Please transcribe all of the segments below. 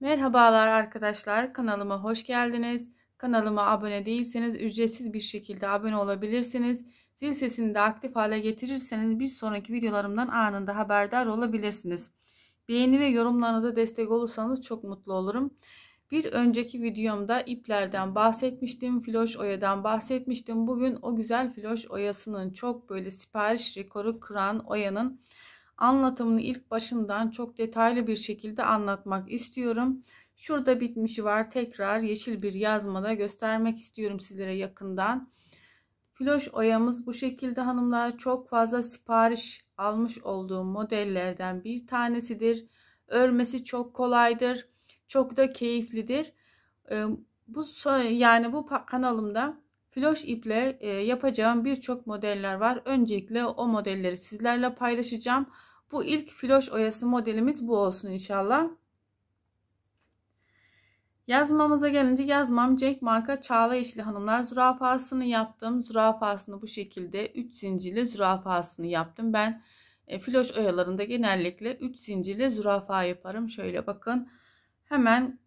Merhabalar arkadaşlar kanalıma hoş geldiniz. Kanalıma abone değilseniz ücretsiz bir şekilde abone olabilirsiniz. Zil sesini de aktif hale getirirseniz bir sonraki videolarımdan anında haberdar olabilirsiniz. Beğeni ve yorumlarınıza destek olursanız çok mutlu olurum. Bir önceki videomda iplerden bahsetmiştim, filoş oyadan bahsetmiştim. Bugün o güzel filoş oyasının çok böyle sipariş rekoru kıran oyanın anlatımını ilk başından çok detaylı bir şekilde anlatmak istiyorum. Şurada bitmişi var. Tekrar yeşil bir yazmada göstermek istiyorum sizlere yakından. Floş oyamız bu şekilde hanımlar çok fazla sipariş almış olduğum modellerden bir tanesidir. Örmesi çok kolaydır. Çok da keyiflidir. Bu yani bu kanalımda floş iple yapacağım birçok modeller var. Öncelikle o modelleri sizlerle paylaşacağım. Bu ilk filoş oyası modelimiz bu olsun inşallah. Yazmamıza gelince yazmam Cenk marka Çağla İşli Hanımlar zürafasını yaptım. Zürafasını bu şekilde 3 zincirli zürafasını yaptım. Ben e, filoş oyalarında genellikle 3 zincirli zürafa yaparım. Şöyle bakın. Hemen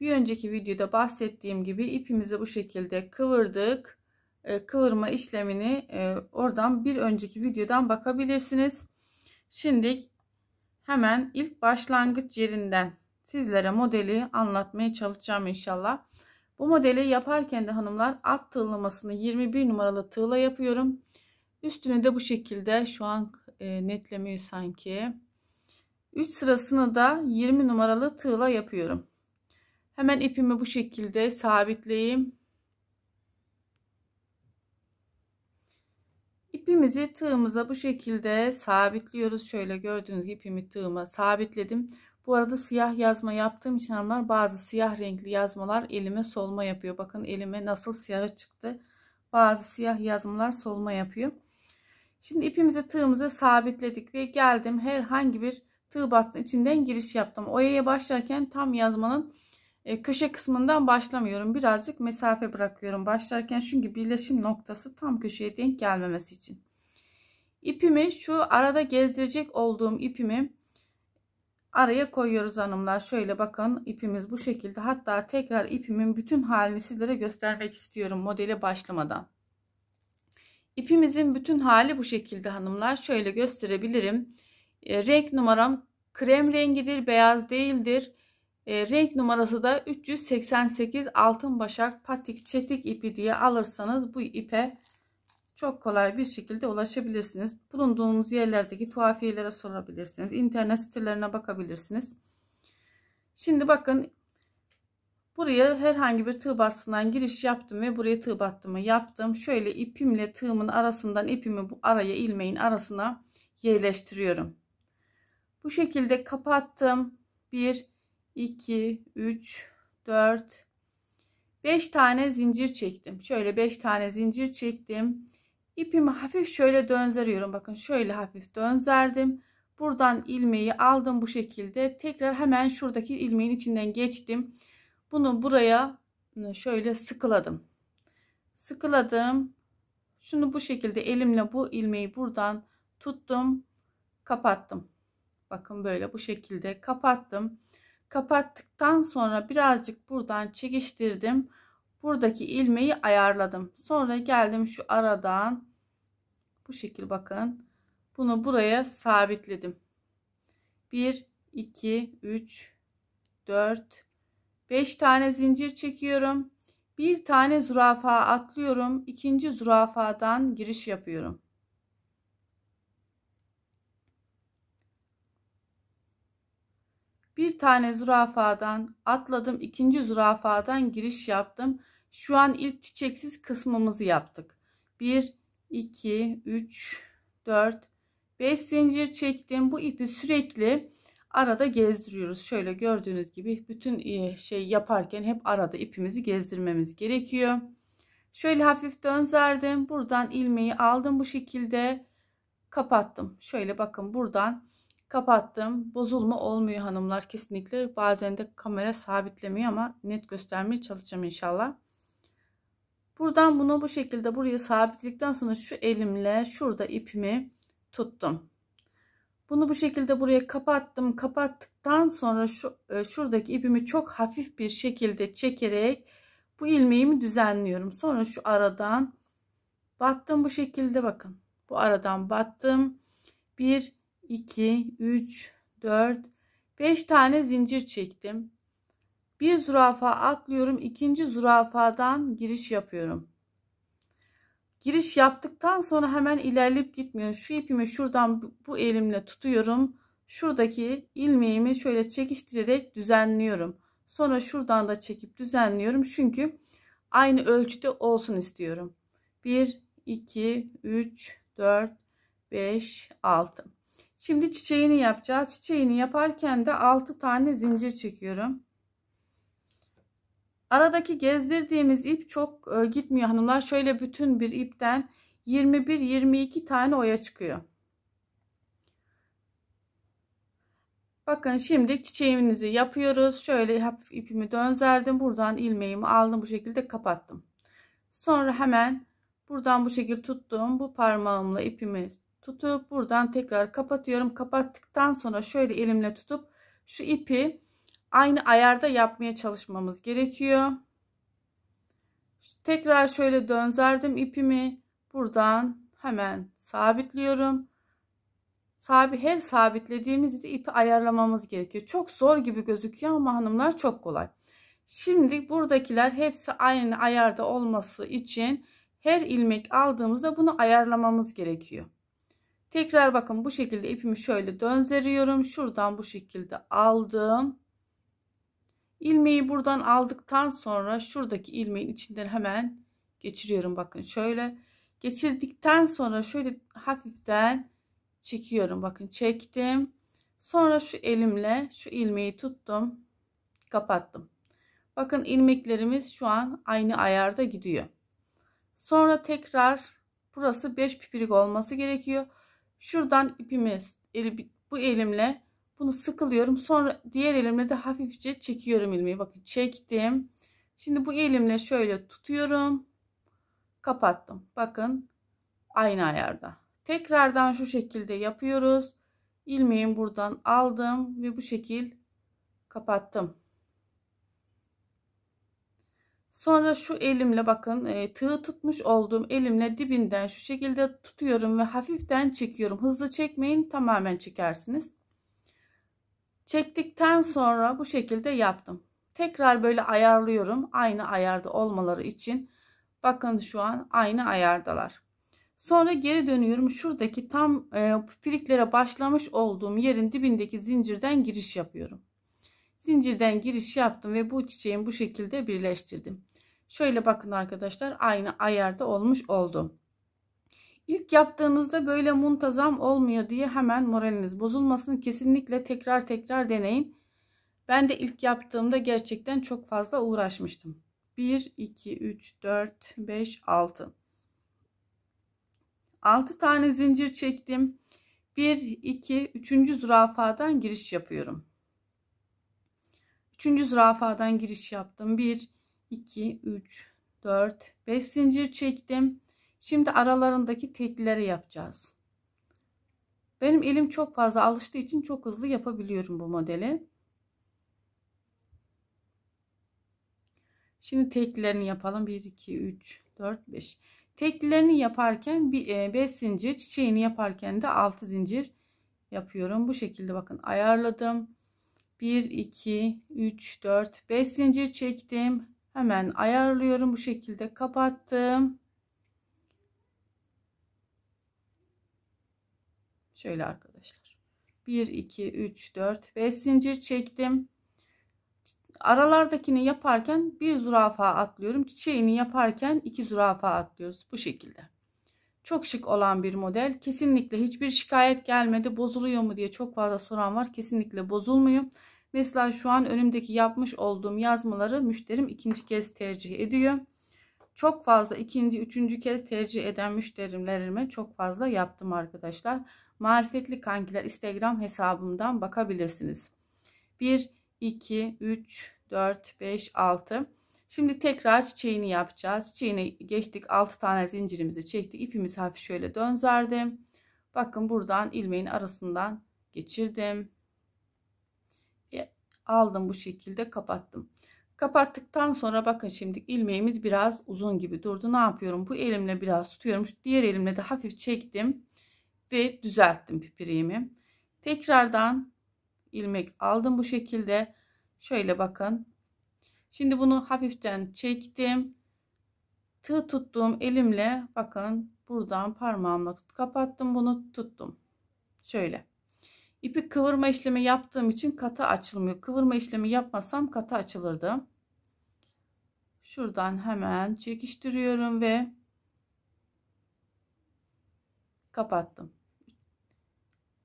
bir önceki videoda bahsettiğim gibi ipimizi bu şekilde kıvırdık. E, kıvırma işlemini e, oradan bir önceki videodan bakabilirsiniz. Şimdi hemen ilk başlangıç yerinden sizlere modeli anlatmaya çalışacağım inşallah. Bu modeli yaparken de hanımlar alt tığlamasını 21 numaralı tığla yapıyorum. Üstünü de bu şekilde şu an e, netlemiyor sanki. 3 sırasını da 20 numaralı tığla yapıyorum. Hemen ipimi bu şekilde sabitleyeyim. ipimizi tığımıza bu şekilde sabitliyoruz. Şöyle gördüğünüz gibi ipimi tığıma sabitledim. Bu arada siyah yazma yaptığım için hanımlar bazı siyah renkli yazmalar elime solma yapıyor. Bakın elime nasıl siyahı çıktı. Bazı siyah yazmalar solma yapıyor. Şimdi ipimizi tığımıza sabitledik ve geldim herhangi bir tığ battı içinden giriş yaptım. Oyaya başlarken tam yazmanın e, köşe kısmından başlamıyorum. Birazcık mesafe bırakıyorum başlarken çünkü birleşim noktası tam köşeye denk gelmemesi için. İpimi şu arada gezdirecek olduğum ipimi araya koyuyoruz hanımlar. Şöyle bakın ipimiz bu şekilde. Hatta tekrar ipimin bütün halini sizlere göstermek istiyorum modele başlamadan. ipimizin bütün hali bu şekilde hanımlar. Şöyle gösterebilirim. E, renk numaram krem rengidir, beyaz değildir. E, renk numarası da 388 altın başak patik çetik ipi diye alırsanız bu ipe çok kolay bir şekilde ulaşabilirsiniz. Bulunduğunuz yerlerdeki tuhafiyelere sorabilirsiniz. İnternet sitelerine bakabilirsiniz. Şimdi bakın buraya herhangi bir tığ battısından giriş yaptım ve buraya tığ battımı yaptım. Şöyle ipimle tığımın arasından ipimi bu araya ilmeğin arasına yerleştiriyorum. Bu şekilde kapattım. 1 2, 3, 4, 5 tane zincir çektim. Şöyle 5 tane zincir çektim. İpimi hafif şöyle dönzeriyorum. Bakın şöyle hafif dönzerdim. Buradan ilmeği aldım bu şekilde. Tekrar hemen şuradaki ilmeğin içinden geçtim. Bunu buraya şöyle sıkıladım. Sıkıladım. Şunu bu şekilde elimle bu ilmeği buradan tuttum. Kapattım. Bakın böyle bu şekilde kapattım. Kapattıktan sonra birazcık buradan çekiştirdim. Buradaki ilmeği ayarladım. Sonra geldim şu aradan bu şekil bakın. Bunu buraya sabitledim. 1 2 3 4 5 tane zincir çekiyorum. Bir tane zürafa atlıyorum. ikinci zürafadan giriş yapıyorum. Bir tane zürafadan atladım, ikinci zürafadan giriş yaptım. Şu an ilk çiçeksiz kısmımızı yaptık. 1, 2, 3, 4, 5 zincir çektim. Bu ipi sürekli arada gezdiriyoruz. Şöyle gördüğünüz gibi bütün e, şey yaparken hep arada ipimizi gezdirmemiz gerekiyor. Şöyle hafif dönzerdim. Buradan ilmeği aldım bu şekilde kapattım. Şöyle bakın buradan Kapattım. Bozulma olmuyor hanımlar kesinlikle. Bazen de kamera sabitlemiyor ama net göstermeye çalışacağım inşallah. Buradan bunu bu şekilde buraya sabitledikten sonra şu elimle şurada ipimi tuttum. Bunu bu şekilde buraya kapattım. Kapattıktan sonra şu e, şuradaki ipimi çok hafif bir şekilde çekerek bu ilmeğimi düzenliyorum. Sonra şu aradan battım bu şekilde bakın. Bu aradan battım. Bir 2, 3, 4, 5 tane zincir çektim. Bir zürafa atlıyorum. ikinci zürafadan giriş yapıyorum. Giriş yaptıktan sonra hemen ilerleyip gitmiyorum. Şu ipimi şuradan bu elimle tutuyorum. Şuradaki ilmeğimi şöyle çekiştirerek düzenliyorum. Sonra şuradan da çekip düzenliyorum. Çünkü aynı ölçüde olsun istiyorum. 1, 2, 3, 4, 5, 6. Şimdi çiçeğini yapacağız. Çiçeğini yaparken de 6 tane zincir çekiyorum. Aradaki gezdirdiğimiz ip çok e, gitmiyor hanımlar. Şöyle bütün bir ipten 21-22 tane oya çıkıyor. Bakın şimdi çiçeğimizi yapıyoruz. Şöyle hafif ipimi dönzerdim. Buradan ilmeğimi aldım. Bu şekilde kapattım. Sonra hemen buradan bu şekilde tuttum. Bu parmağımla ipimi tutup buradan tekrar kapatıyorum. Kapattıktan sonra şöyle elimle tutup şu ipi aynı ayarda yapmaya çalışmamız gerekiyor. Tekrar şöyle dönzerdim ipimi. Buradan hemen sabitliyorum. Sabi, her sabitlediğimizde ipi ayarlamamız gerekiyor. Çok zor gibi gözüküyor ama hanımlar çok kolay. Şimdi buradakiler hepsi aynı ayarda olması için her ilmek aldığımızda bunu ayarlamamız gerekiyor. Tekrar bakın bu şekilde ipimi şöyle dönzeriyorum. Şuradan bu şekilde aldım. İlmeği buradan aldıktan sonra şuradaki ilmeğin içinden hemen geçiriyorum. Bakın şöyle geçirdikten sonra şöyle hafiften çekiyorum. Bakın çektim. Sonra şu elimle şu ilmeği tuttum. Kapattım. Bakın ilmeklerimiz şu an aynı ayarda gidiyor. Sonra tekrar burası 5 pipirik olması gerekiyor. Şuradan ipimi bu elimle bunu sıkılıyorum. Sonra diğer elimle de hafifçe çekiyorum ilmeği. Bakın çektim. Şimdi bu elimle şöyle tutuyorum. Kapattım. Bakın aynı ayarda. Tekrardan şu şekilde yapıyoruz. İlmeğin buradan aldım ve bu şekil kapattım. Sonra şu elimle bakın e, tığı tutmuş olduğum elimle dibinden şu şekilde tutuyorum ve hafiften çekiyorum. Hızlı çekmeyin tamamen çekersiniz. Çektikten sonra bu şekilde yaptım. Tekrar böyle ayarlıyorum. Aynı ayarda olmaları için. Bakın şu an aynı ayardalar. Sonra geri dönüyorum. Şuradaki tam e, piriklere başlamış olduğum yerin dibindeki zincirden giriş yapıyorum. Zincirden giriş yaptım ve bu çiçeğin bu şekilde birleştirdim. Şöyle bakın arkadaşlar aynı ayarda olmuş oldu. İlk yaptığınızda böyle muntazam olmuyor diye hemen moraliniz bozulmasın. Kesinlikle tekrar tekrar deneyin. Ben de ilk yaptığımda gerçekten çok fazla uğraşmıştım. 1, 2, 3, 4, 5, 6. 6 tane zincir çektim. 1, 2, 3. zürafadan giriş yapıyorum. Üçüncü zürafadan giriş yaptım. 1, 2, 3, 4, 5 zincir çektim. Şimdi aralarındaki teklileri yapacağız. Benim elim çok fazla alıştığı için çok hızlı yapabiliyorum bu modeli. Şimdi teklilerini yapalım. 1, 2, 3, 4, 5. Teklilerini yaparken 5 e, zincir, çiçeğini yaparken de 6 zincir yapıyorum. Bu şekilde bakın ayarladım. 1 2 3 4 5 zincir çektim hemen ayarlıyorum bu şekilde kapattım şöyle arkadaşlar 1 2 3 4 5 zincir çektim aralardakini yaparken bir zürafa atlıyorum çiçeğini yaparken iki zürafa atlıyoruz bu şekilde çok şık olan bir model. Kesinlikle hiçbir şikayet gelmedi. Bozuluyor mu diye çok fazla soran var. Kesinlikle bozulmuyor. Mesela şu an önümdeki yapmış olduğum yazmaları müşterim ikinci kez tercih ediyor. Çok fazla ikinci, üçüncü kez tercih eden müşterimlerime çok fazla yaptım arkadaşlar. Marifetli Kankiler Instagram hesabımdan bakabilirsiniz. 1, 2, 3, 4, 5, 6. Şimdi tekrar çiçeğini yapacağız. Çiçeğini geçtik. 6 tane zincirimizi çektik. İpimiz hafif şöyle dönzerdim. Bakın buradan ilmeğin arasından geçirdim aldım bu şekilde kapattım. Kapattıktan sonra bakın şimdi ilmeğimiz biraz uzun gibi durdu. Ne yapıyorum? Bu elimle biraz tutuyorum. Şu diğer elimle de hafif çektim ve düzelttim pipireğimi. Tekrardan ilmek aldım bu şekilde. Şöyle bakın. Şimdi bunu hafiften çektim. Tığ tuttuğum elimle bakın buradan parmağımla tut, kapattım bunu tuttum. Şöyle. İpi kıvırma işlemi yaptığım için kata açılmıyor. Kıvırma işlemi yapmasam kata açılırdı. Şuradan hemen çekiştiriyorum ve kapattım.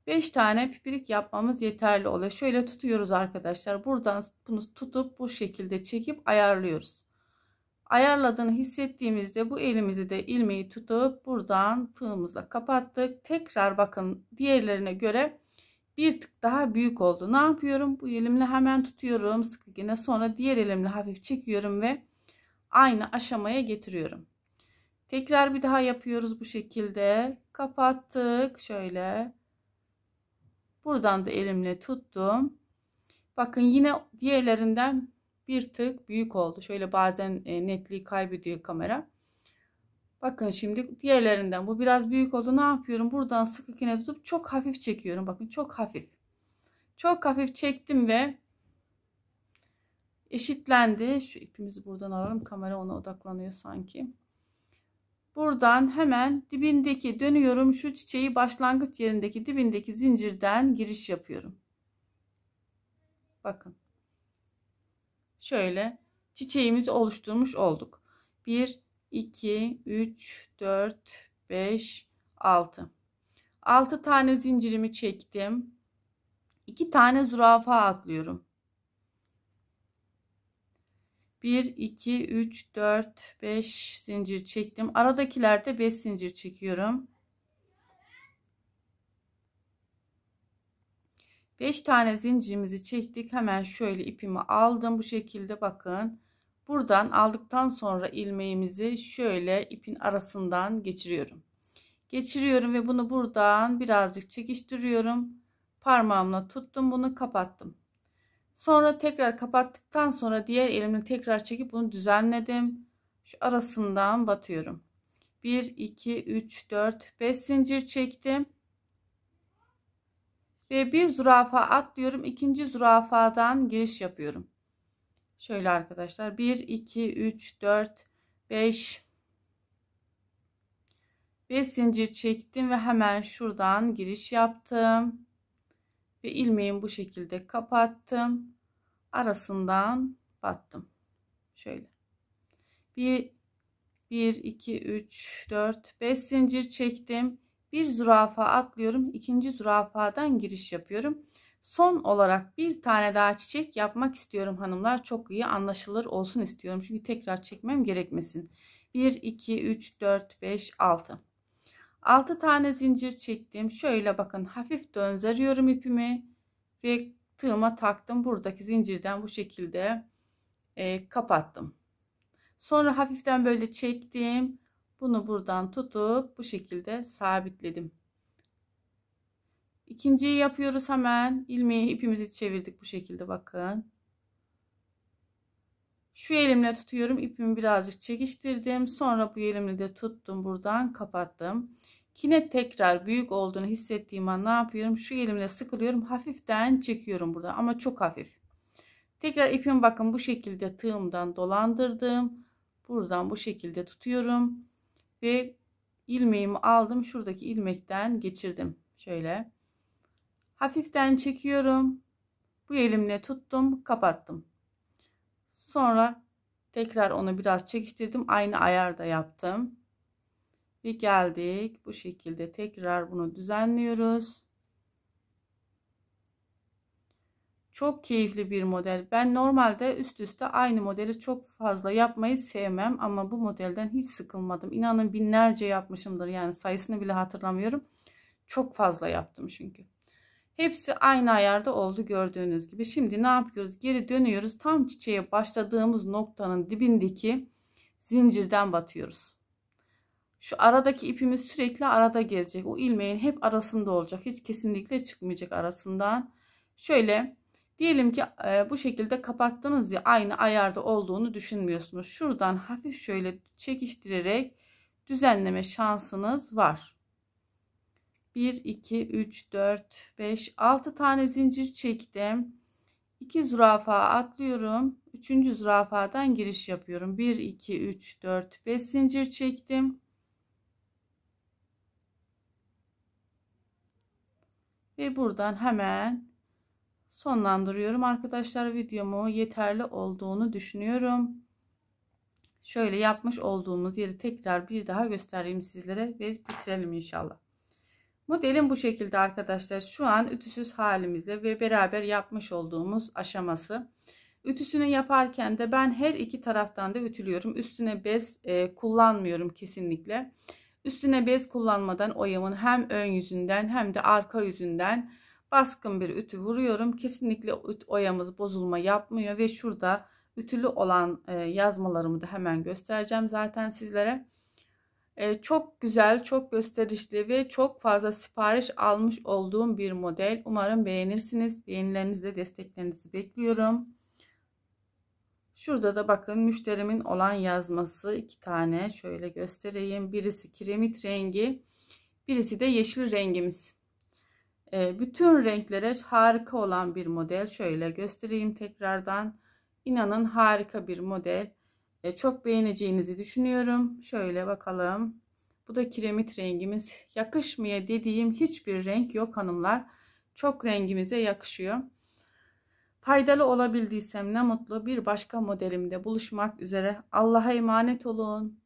5 tane pipirik yapmamız yeterli oluyor. Şöyle tutuyoruz arkadaşlar. Buradan bunu tutup bu şekilde çekip ayarlıyoruz. Ayarladığını hissettiğimizde bu elimizi de ilmeği tutup buradan tığımızla kapattık. Tekrar bakın diğerlerine göre bir tık daha büyük oldu. Ne yapıyorum? Bu elimle hemen tutuyorum sık iğne. Sonra diğer elimle hafif çekiyorum ve aynı aşamaya getiriyorum. Tekrar bir daha yapıyoruz bu şekilde. Kapattık şöyle. Buradan da elimle tuttum. Bakın yine diğerlerinden bir tık büyük oldu. Şöyle bazen e, netliği kaybediyor kamera. Bakın şimdi diğerlerinden bu biraz büyük oldu. Ne yapıyorum? Buradan sık iğne tutup çok hafif çekiyorum. Bakın çok hafif. Çok hafif çektim ve eşitlendi. Şu ipimizi buradan alalım. Kamera ona odaklanıyor sanki. Buradan hemen dibindeki dönüyorum. Şu çiçeği başlangıç yerindeki dibindeki zincirden giriş yapıyorum. Bakın. Şöyle çiçeğimizi oluşturmuş olduk. 1 2, 3, 4, 5, 6. 6 tane zincirimi çektim. 2 tane zürafa atlıyorum. 1, 2, 3, 4, 5 zincir çektim. Aradakilerde 5 zincir çekiyorum. 5 tane zincirimizi çektik. Hemen şöyle ipimi aldım. Bu şekilde bakın. Buradan aldıktan sonra ilmeğimizi şöyle ipin arasından geçiriyorum. Geçiriyorum ve bunu buradan birazcık çekiştiriyorum. Parmağımla tuttum bunu kapattım. Sonra tekrar kapattıktan sonra diğer elimle tekrar çekip bunu düzenledim. Şu arasından batıyorum. 1, 2, 3, 4, 5 zincir çektim. Ve bir zürafa atlıyorum. İkinci zürafadan giriş yapıyorum. Şöyle arkadaşlar 1, 2, 3, 4, 5 5 zincir çektim ve hemen şuradan giriş yaptım. Ve ilmeğimi bu şekilde kapattım. Arasından battım. Şöyle. 1, 1, 2, 3, 4, 5 zincir çektim. Bir zürafa atlıyorum. ikinci zürafadan giriş yapıyorum. Son olarak bir tane daha çiçek yapmak istiyorum hanımlar. Çok iyi anlaşılır olsun istiyorum. Çünkü tekrar çekmem gerekmesin. 1, 2, 3, 4, 5, 6. 6 tane zincir çektim. Şöyle bakın hafif dönzeriyorum ipimi. Ve tığıma taktım. Buradaki zincirden bu şekilde e, kapattım. Sonra hafiften böyle çektim. Bunu buradan tutup bu şekilde sabitledim. İkinciyi yapıyoruz hemen. ilmeği ipimizi çevirdik bu şekilde bakın. Şu elimle tutuyorum. ipimi birazcık çekiştirdim. Sonra bu elimle de tuttum. Buradan kapattım. Kine tekrar büyük olduğunu hissettiğim an ne yapıyorum? Şu elimle sıkılıyorum. Hafiften çekiyorum burada ama çok hafif. Tekrar ipimi bakın bu şekilde tığımdan dolandırdım. Buradan bu şekilde tutuyorum. Ve ilmeğimi aldım. Şuradaki ilmekten geçirdim. Şöyle. Hafiften çekiyorum. Bu elimle tuttum, kapattım. Sonra tekrar onu biraz çekiştirdim. Aynı ayarda yaptım. Ve geldik. Bu şekilde tekrar bunu düzenliyoruz. Çok keyifli bir model. Ben normalde üst üste aynı modeli çok fazla yapmayı sevmem ama bu modelden hiç sıkılmadım. İnanın binlerce yapmışımdır yani sayısını bile hatırlamıyorum. Çok fazla yaptım çünkü. Hepsi aynı ayarda oldu gördüğünüz gibi. Şimdi ne yapıyoruz? Geri dönüyoruz. Tam çiçeğe başladığımız noktanın dibindeki zincirden batıyoruz. Şu aradaki ipimiz sürekli arada gezecek. O ilmeğin hep arasında olacak. Hiç kesinlikle çıkmayacak arasından. Şöyle diyelim ki e, bu şekilde kapattınız ya aynı ayarda olduğunu düşünmüyorsunuz. Şuradan hafif şöyle çekiştirerek düzenleme şansınız var. 1 2 3 4 5 6 tane zincir çektim 2 zürafa atlıyorum 3. zürafadan giriş yapıyorum 1 2 3 4 5 zincir çektim ve buradan hemen sonlandırıyorum arkadaşlar videomu yeterli olduğunu düşünüyorum şöyle yapmış olduğumuz yeri tekrar bir daha göstereyim sizlere ve bitirelim inşallah Modelin bu şekilde arkadaşlar. Şu an ütüsüz halimizde ve beraber yapmış olduğumuz aşaması. Ütüsünü yaparken de ben her iki taraftan da ütülüyorum. Üstüne bez e, kullanmıyorum kesinlikle. Üstüne bez kullanmadan oyamın hem ön yüzünden hem de arka yüzünden baskın bir ütü vuruyorum. Kesinlikle oyamız bozulma yapmıyor ve şurada ütülü olan e, yazmalarımı da hemen göstereceğim zaten sizlere. E, çok güzel, çok gösterişli ve çok fazla sipariş almış olduğum bir model. Umarım beğenirsiniz. Beğenilerinizle desteklerinizi bekliyorum. Şurada da bakın müşterimin olan yazması iki tane. Şöyle göstereyim. Birisi kiremit rengi, birisi de yeşil rengimiz. E, bütün renklere harika olan bir model. Şöyle göstereyim tekrardan. İnanın harika bir model. E, çok beğeneceğinizi düşünüyorum. Şöyle bakalım. Bu da kiremit rengimiz. Yakışmaya dediğim hiçbir renk yok hanımlar. Çok rengimize yakışıyor. Faydalı olabildiysem ne mutlu. Bir başka modelimde buluşmak üzere. Allah'a emanet olun.